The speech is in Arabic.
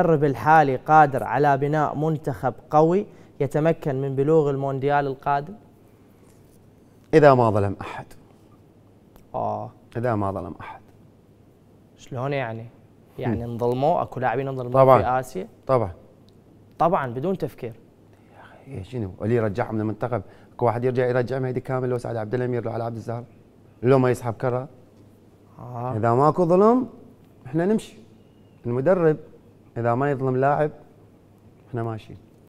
المدرب الحالي قادر على بناء منتخب قوي يتمكن من بلوغ المونديال القادم؟ إذا ما ظلم أحد. آه. إذا ما ظلم أحد. شلون يعني؟ يعني انظلموا اكو لاعبين انظلموا في اسيا؟ طبعا طبعا بدون تفكير. يا اخي شنو؟ اللي يرجعهم من المنتخب اكو واحد يرجع يرجع مهدي كامل لو سعد عبد الامير لو على عبد الزهر لو ما يسحب كره. آه. إذا ماكو ظلم احنا نمشي. المدرب اذا ما يظلم لاعب احنا ماشيين